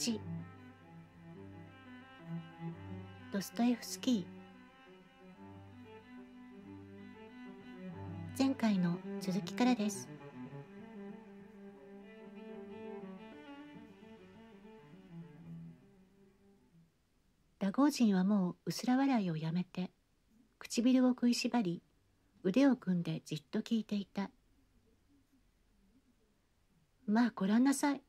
1ドストエフスキー前回の続きからですラゴージンはもう薄ら笑いをやめて唇を食いしばり腕を組んでじっと聞いていたまあご覧なさい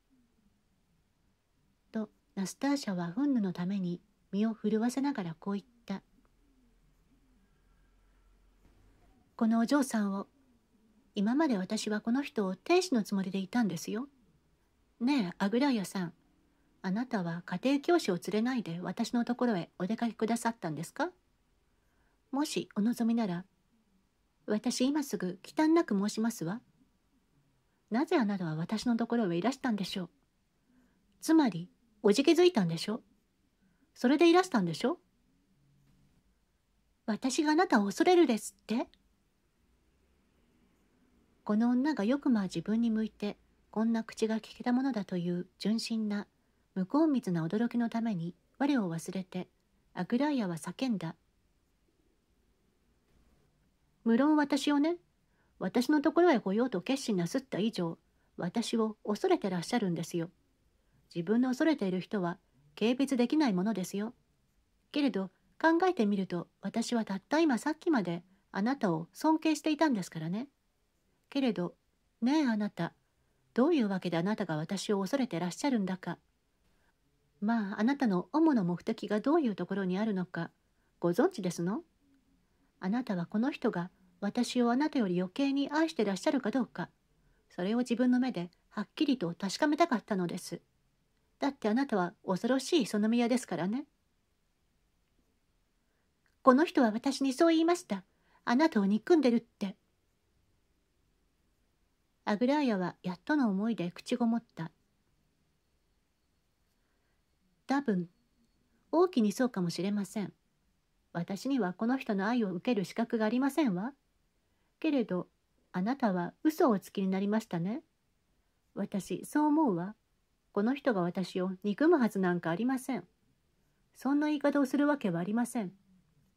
ナスターシャは憤怒のために身を震わせながらこう言った。このお嬢さんを、今まで私はこの人を天使のつもりでいたんですよ。ねえ、アグライアさん。あなたは家庭教師を連れないで私のところへお出かけくださったんですかもしお望みなら、私今すぐ忌憚なく申しますわ。なぜあなたは私のところへいらしたんでしょう。つまり、おじけづいたんでしょそれでいらしたんでしょ私があなたを恐れるですってこの女がよくまあ自分に向いてこんな口が利けたものだという純真な無効密な驚きのために我を忘れてアグライアは叫んだ無論私をね私のところへ来ようと決心なすった以上私を恐れてらっしゃるんですよ自分の恐れている人は軽蔑できないものですよ。けれど考えてみると私はたった今さっきまであなたを尊敬していたんですからね。けれどねえあなたどういうわけであなたが私を恐れてらっしゃるんだか。まああなたの主の目的がどういうところにあるのかご存知ですのあなたはこの人が私をあなたより余計に愛してらっしゃるかどうかそれを自分の目ではっきりと確かめたかったのです。だってあなたは恐ろしいその宮ですからね。この人は私にそう言いました。あなたを憎んでるって。アグラーヤはやっとの思いで口ごもった。多分、大きにそうかもしれません。私にはこの人の愛を受ける資格がありませんわ。けれど、あなたは嘘をおつきになりましたね。私、そう思うわ。この人が私を憎むはずなんかありません。そんな言い方をするわけはありません。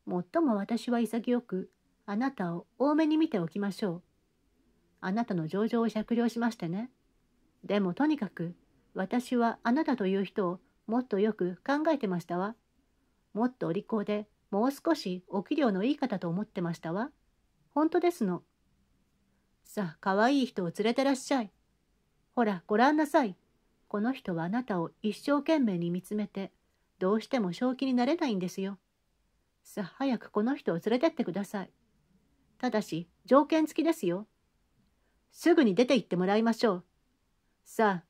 もっとも私は潔く、あなたを多めに見ておきましょう。あなたの情状を酌量しましてね。でもとにかく、私はあなたという人をもっとよく考えてましたわ。もっとお利口で、もう少しお給量のいい方と思ってましたわ。本当ですの。さあ、かわいい人を連れてらっしゃい。ほら、ご覧なさい。この人はあなたを一生懸命に見つめて、どうしても正気になれないんですよ。さあ早くこの人を連れてってください。ただし、条件付きですよ。すぐに出て行ってもらいましょう。さあ、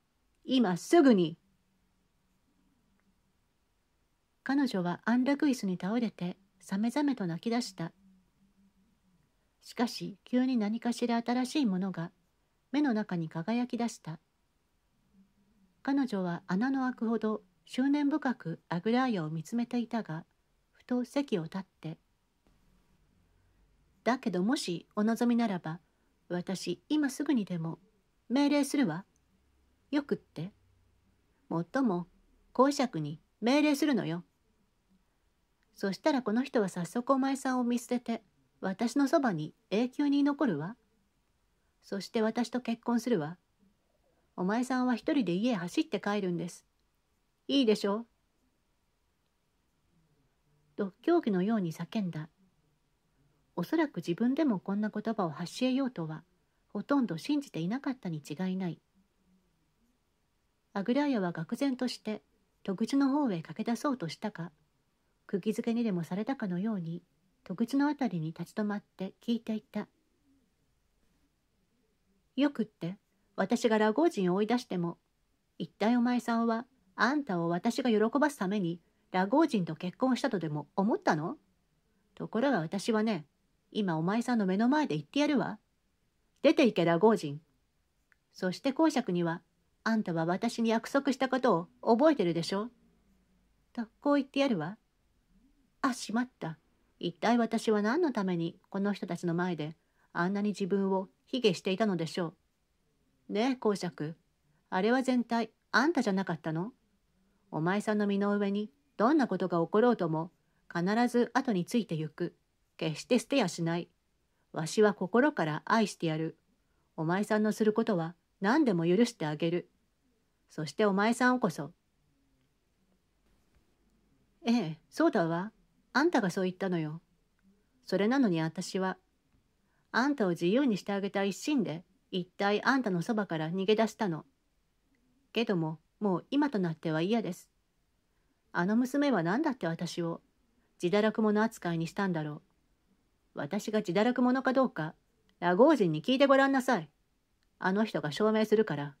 今すぐに。彼女は安楽椅子に倒れて、さめざめと泣き出した。しかし、急に何かしら新しいものが、目の中に輝き出した。彼女は穴の開くほど執念深くアグラーヤを見つめていたがふと席を立って「だけどもしお望みならば私今すぐにでも命令するわよくってもっとも公爵に命令するのよそしたらこの人は早速お前さんを見捨てて私のそばに永久に残るわそして私と結婚するわお前さんは一人で家へ走って帰るんです。いいでしょうと狂気のように叫んだ。おそらく自分でもこんな言葉を発し得ようとは、ほとんど信じていなかったに違いない。アグラヤは愕然として、戸口の方へ駆け出そうとしたか、釘付けにでもされたかのように、戸口の辺りに立ち止まって聞いていた。よくって私がラゴーンを追い出しても、一体お前さんは、あんたを私が喜ばすために、ラゴー人と結婚したとでも思ったのところが私はね、今お前さんの目の前で言ってやるわ。出て行け、ラゴー人。そして公爵には、あんたは私に約束したことを覚えてるでしょと、こう言ってやるわ。あ、しまった。一体私は何のためにこの人たちの前であんなに自分を卑下していたのでしょう。ねえ公爵あれは全体あんたじゃなかったのお前さんの身の上にどんなことが起ころうとも必ず後についてゆく決して捨てやしないわしは心から愛してやるお前さんのすることは何でも許してあげるそしてお前さんをこそええそうだわあんたがそう言ったのよそれなのに私はあんたを自由にしてあげた一心で一体あんたのそばから逃げ出したの。けども、もう今となっては嫌です。あの娘は何だって私を、自堕落者扱いにしたんだろう。私が自堕落者かどうか、ラゴーンに聞いてごらんなさい。あの人が証明するから。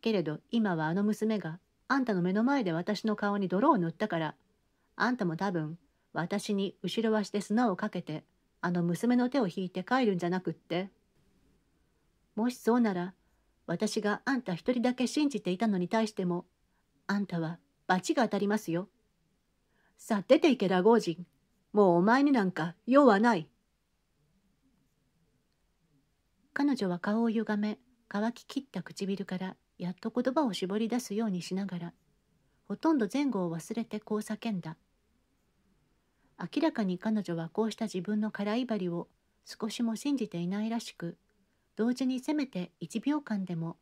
けれど今はあの娘があんたの目の前で私の顔に泥を塗ったから、あんたも多分私に後ろ足で砂をかけて、あの娘の手を引いて帰るんじゃなくって、もしそうなら、私があんた一人だけ信じていたのに対しても、あんたは罰が当たりますよ。さあ出ていけ、ラゴーンもうお前になんか用はない。彼女は顔をゆがめ、乾ききった唇からやっと言葉を絞り出すようにしながら、ほとんど前後を忘れてこう叫んだ。明らかに彼女はこうした自分の空いばりを少しも信じていないらしく、同時にせめて1秒間でも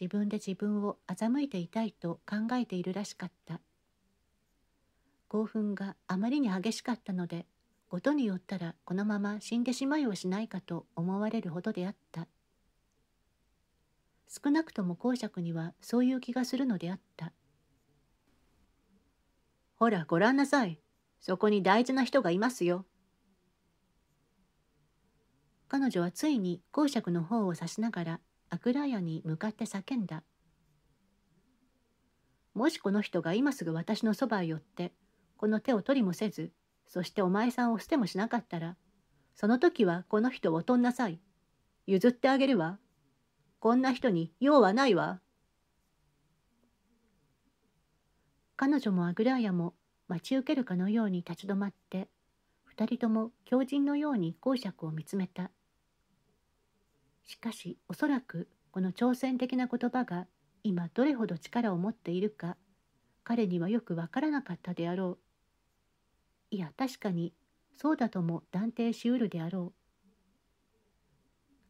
自分で自分を欺いていたいと考えているらしかった興奮があまりに激しかったので事によったらこのまま死んでしまいはしないかと思われるほどであった少なくとも公爵にはそういう気がするのであったほらご覧なさいそこに大事な人がいますよ彼女はついに公爵の方を指しながらアクラヤに向かって叫んだ。もしこの人が今すぐ私のそばへ寄って、この手を取りもせず、そしてお前さんを捨てもしなかったら、その時はこの人をとんなさい。譲ってあげるわ。こんな人に用はないわ。彼女もアグラーヤも待ち受けるかのように立ち止まって人とも狂人のように公爵を見つめた。しかし、おそらくこの挑戦的な言葉が今どれほど力を持っているか、彼にはよくわからなかったであろう。いや、確かにそうだとも断定しうるであろう。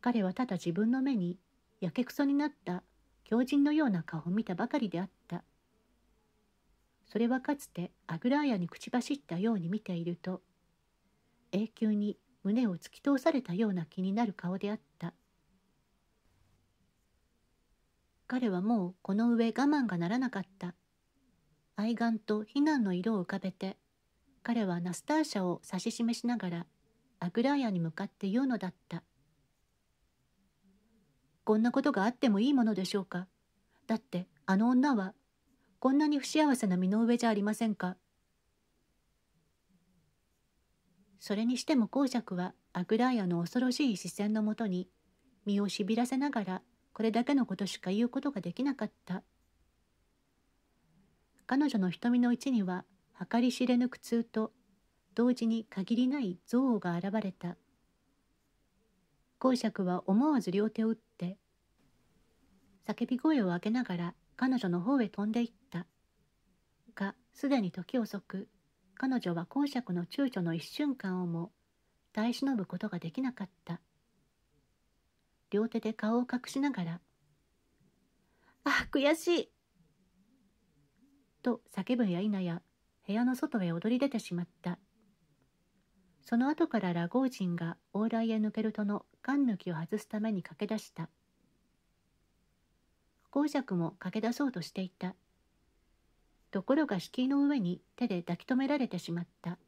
彼はただ自分の目にやけくそになった狂人のような顔を見たばかりであった。それはかつてアグラーヤに口走ったように見ていると永久に胸を突き通されたような気になる顔であった彼はもうこの上我慢がならなかった愛顔と非難の色を浮かべて彼はナスターシャを指し示しながらアグラーヤに向かって言うのだったこんなことがあってもいいものでしょうかだってあの女はこんなに不幸せな身の上じゃありませんかそれにしても公爵はアグライアの恐ろしい視線のもとに身をしびらせながらこれだけのことしか言うことができなかった彼女の瞳の位置には計り知れぬ苦痛と同時に限りない憎悪が現れた公爵は思わず両手を打って叫び声を上げながら彼女の方へ飛んでいったがすでに時遅く彼女は公爵の躊躇の一瞬間をも耐え忍ぶことができなかった両手で顔を隠しながら「あ悔しい!」と叫ぶや否や部屋の外へ躍り出てしまったその後からラゴー人が往来へ抜けるとの缶抜きを外すために駆け出した公爵も駆け出そうとしていたところが敷居の上に手で抱き留められてしまった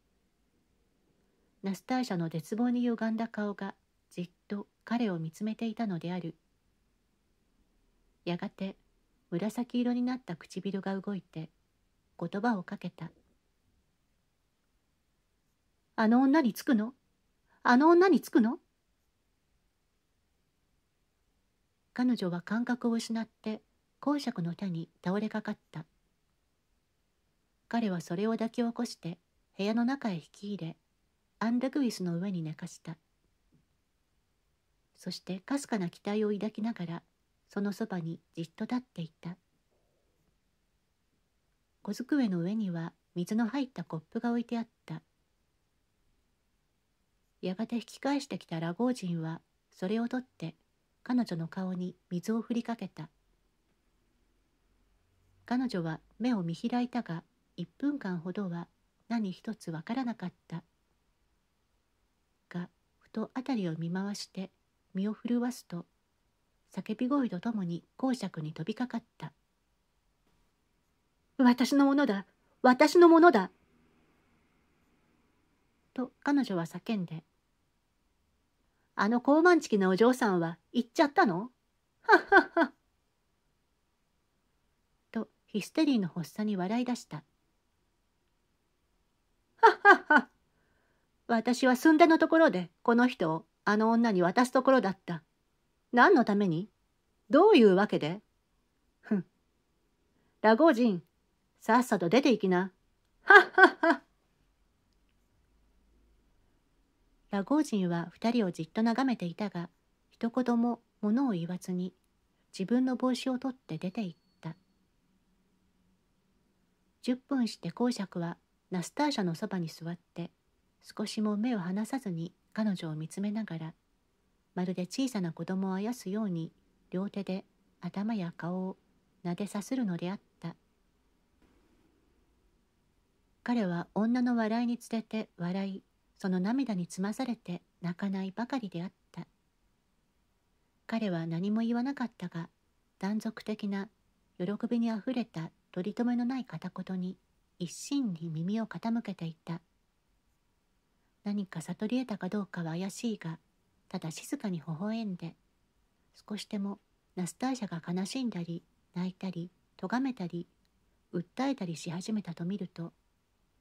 ナスターシャの絶望に歪んだ顔がじっと彼を見つめていたのであるやがて紫色になった唇が動いて言葉をかけた「あの女につくのあの女につくの?」彼女は感覚を失って公爵の手に倒れかかった。彼はそれを抱き起こして部屋の中へ引き入れアンダグイスの上に寝かしたそしてかすかな期待を抱きながらそのそばにじっと立っていた小机の上には水の入ったコップが置いてあったやがて引き返してきたラゴー人はそれを取って彼女の顔に水を振りかけた彼女は目を見開いたが1分間ほどは何一つわからなかったがふと辺りを見回して身を震わすと叫び声とともに公爵に飛びかかった「私のものだ私のものだ!」と彼女は叫んで「あの高慢ちきなお嬢さんは行っちゃったのはっはっは」とヒステリーの発作に笑い出した。私は寸でのところでこの人をあの女に渡すところだった。何のためにどういうわけでふん。ラゴジン、さっさと出て行きな。はっはっは。ラゴジンは二人をじっと眺めていたが、一言も物を言わずに自分の帽子を取って出て行った。10分して公爵はナスターシャのそばに座って少しも目を離さずに彼女を見つめながらまるで小さな子供をあやすように両手で頭や顔を撫でさするのであった彼は女の笑いにつれて笑いその涙につまされて泣かないばかりであった彼は何も言わなかったが断続的な喜びにあふれた取り留めのない片言に一心に耳を傾けていた。何か悟り得たかどうかは怪しいが、ただ静かに微笑んで、少しでもナスターシャが悲しんだり、泣いたり、咎めたり、訴えたりし始めたと見ると、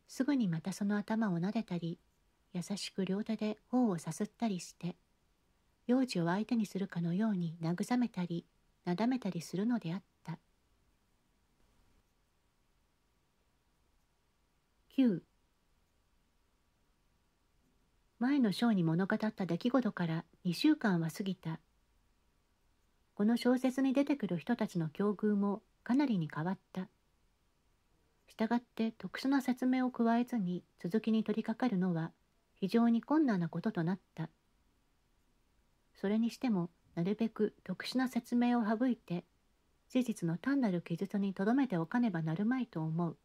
すぐにまたその頭を撫でたり、優しく両手で頬をさすったりして、幼児を相手にするかのように慰めたり、なだめたりするのであった。9前の章に物語った出来事から2週間は過ぎたこの小説に出てくる人たちの境遇もかなりに変わった従って特殊な説明を加えずに続きに取り掛かるのは非常に困難なこととなったそれにしてもなるべく特殊な説明を省いて事実の単なる記述にとどめておかねばなるまいと思う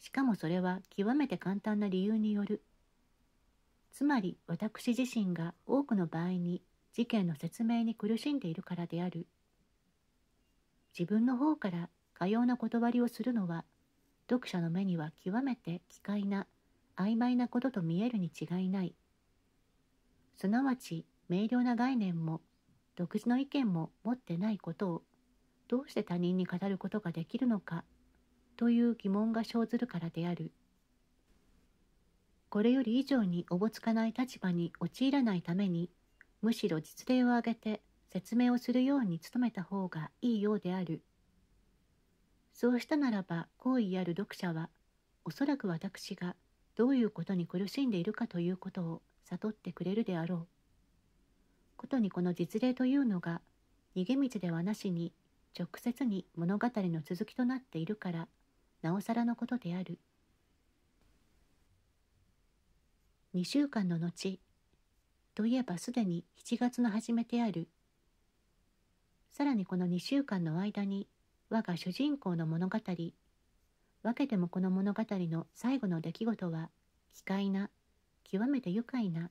しかもそれは極めて簡単な理由によるつまり私自身が多くの場合に事件の説明に苦しんでいるからである自分の方からかような断りをするのは読者の目には極めて奇怪な曖昧なことと見えるに違いないすなわち明瞭な概念も独自の意見も持ってないことをどうして他人に語ることができるのかという疑問が生ずるからである。これより以上におぼつかない立場に陥らないためにむしろ実例を挙げて説明をするように努めた方がいいようであるそうしたならば好意ある読者はおそらく私がどういうことに苦しんでいるかということを悟ってくれるであろうことにこの実例というのが逃げ道ではなしに直接に物語の続きとなっているからなおさらのことである。2週間の後といえばすでに7月の初めてあるさらにこの2週間の間に我が主人公の物語分けてもこの物語の最後の出来事は奇怪な極めて愉快な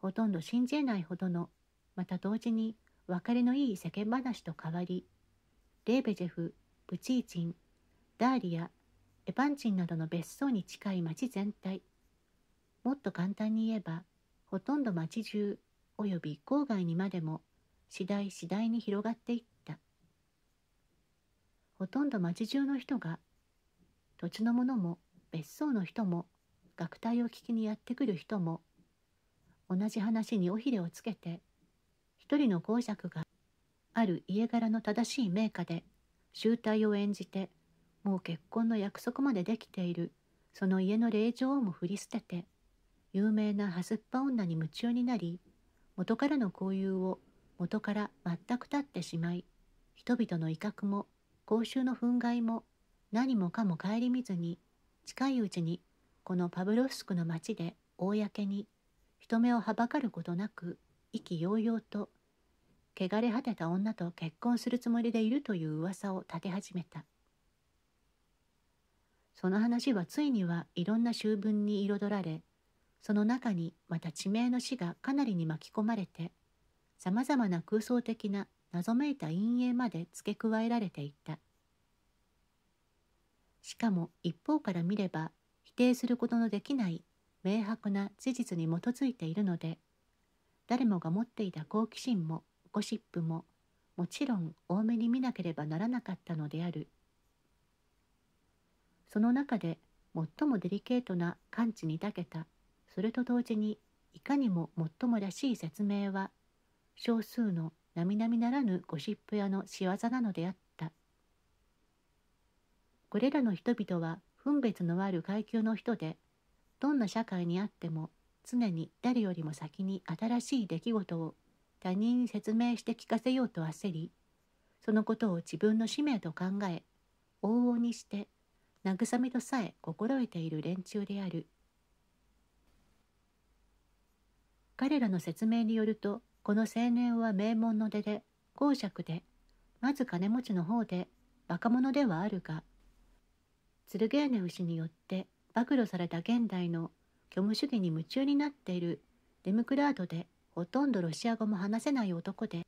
ほとんど信じえないほどのまた同時に別れのいい世間話と変わりレーベジェフプチーチンダーリアエパンチンなどの別荘に近い町全体もっと簡単に言えばほとんど町中および郊外にまでも次第次第に広がっていったほとんど町中の人が土地の者も別荘の人も学隊を聞きにやってくる人も同じ話に尾ひれをつけて一人の公爵がある家柄の正しい名家で醜態を演じてもう結婚の約束までできているその家の令状をも振り捨てて有名なはすっぱ女に夢中になり元からの交友を元から全く断ってしまい人々の威嚇も公衆の憤慨も何もかも顧みずに近いうちにこのパブロフスクの町で公に人目をはばかることなく意気揚々と汚れ果てた女と結婚するつもりでいるという噂を立て始めたその話はついにはいろんな秋分に彩られその中にまた地名の死がかなりに巻き込まれてさまざまな空想的な謎めいた陰影まで付け加えられていたしかも一方から見れば否定することのできない明白な事実に基づいているので誰もが持っていた好奇心もゴシップももちろん多めに見なければならなかったのであるその中で最もデリケートな感知に長けたすると同時にいかにも最もらしい説明は少数の並々ならぬゴシップ屋の仕業なのであったこれらの人々は分別のある階級の人でどんな社会にあっても常に誰よりも先に新しい出来事を他人に説明して聞かせようと焦りそのことを自分の使命と考え往々にして慰めとさえ心得ている連中である。彼らの説明によるとこの青年は名門の出で公爵でまず金持ちの方で若者ではあるがツルゲーネウ氏によって暴露された現代の虚無主義に夢中になっているデムクラードでほとんどロシア語も話せない男で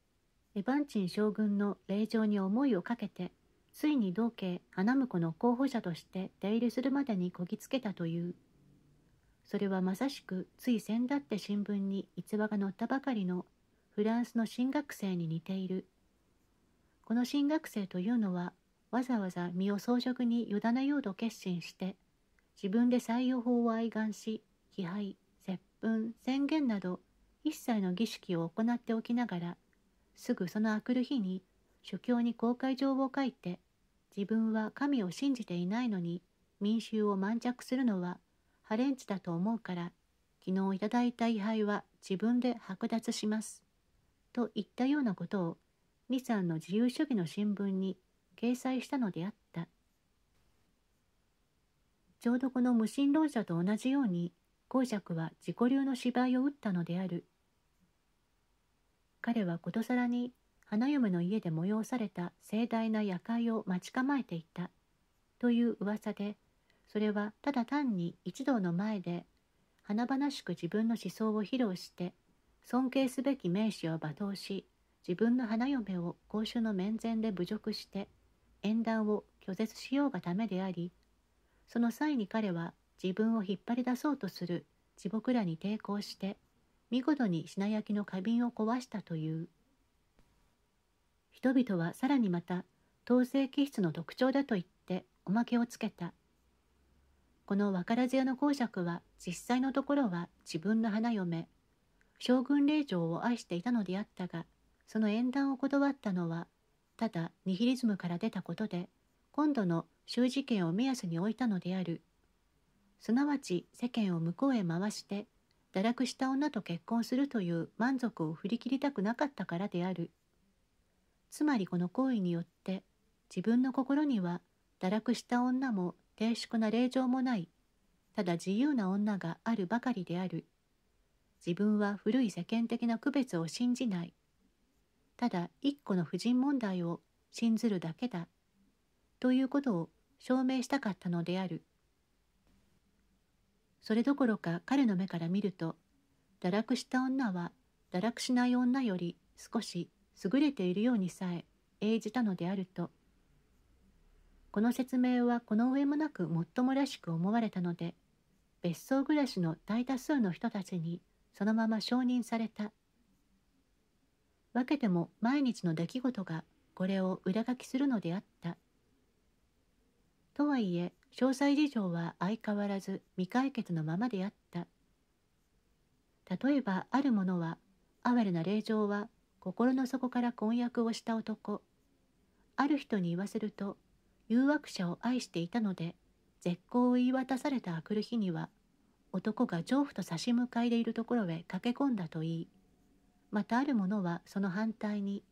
エバンチン将軍の令場に思いをかけてついに同家花婿の候補者として出入りするまでにこぎつけたという。それはまさしくつい先だって新聞に逸話が載ったばかりのフランスの新学生に似ている。この新学生というのはわざわざ身を装飾に委ねようと決心して自分で採用法を愛願し気配接吻宣言など一切の儀式を行っておきながらすぐそのあくる日に諸教に公開状を書いて自分は神を信じていないのに民衆を満着するのはハレンチだと思うから昨日いただいた位牌は自分で剥奪します」と言ったようなことを李さんの自由主義の新聞に掲載したのであったちょうどこの無神論者と同じように公爵は自己流の芝居を打ったのである彼はことさらに花嫁の家で催された盛大な夜会を待ち構えていたという噂でそれはただ単に一同の前で華々しく自分の思想を披露して尊敬すべき名士を罵倒し自分の花嫁を公衆の面前で侮辱して縁談を拒絶しようがためでありその際に彼は自分を引っ張り出そうとする地獄らに抵抗して見事に品焼きの花瓶を壊したという人々はさらにまた統制気質の特徴だと言っておまけをつけたこの分からず屋の公爵は実際のところは自分の花嫁将軍令嬢を愛していたのであったがその縁談を断ったのはただニヒリズムから出たことで今度の州事件を目安に置いたのであるすなわち世間を向こうへ回して堕落した女と結婚するという満足を振り切りたくなかったからであるつまりこの行為によって自分の心には堕落した女も低粛な令状もない、ただ自由な女があるばかりである。自分は古い世間的な区別を信じない。ただ一個の婦人問題を信ずるだけだ。ということを証明したかったのである。それどころか彼の目から見ると、堕落した女は堕落しない女より少し優れているようにさえ映じたのであるとこの説明はこの上もなくもっともらしく思われたので別荘暮らしの大多数の人たちにそのまま承認された分けても毎日の出来事がこれを裏書きするのであったとはいえ詳細事情は相変わらず未解決のままであった例えばある者は哀れな霊状は心の底から婚約をした男ある人に言わせると誘惑者を愛していたので絶好を言い渡された明くる日には男が丈夫と差し向かいでいるところへ駆け込んだといいまたある者はその反対に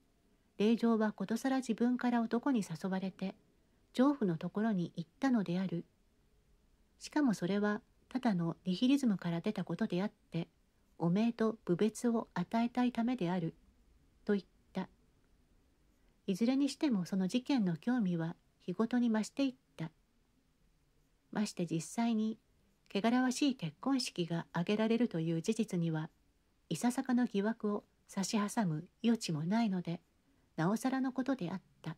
令嬢はことさら自分から男に誘われて丈夫のところに行ったのであるしかもそれはただのリヒリズムから出たことであっておめえと部別を与えたいためであると言ったいずれにしてもその事件の興味は日ごとに増していったまして実際に汚らわしい結婚式が挙げられるという事実にはいささかの疑惑を差し挟む余地もないのでなおさらのことであった。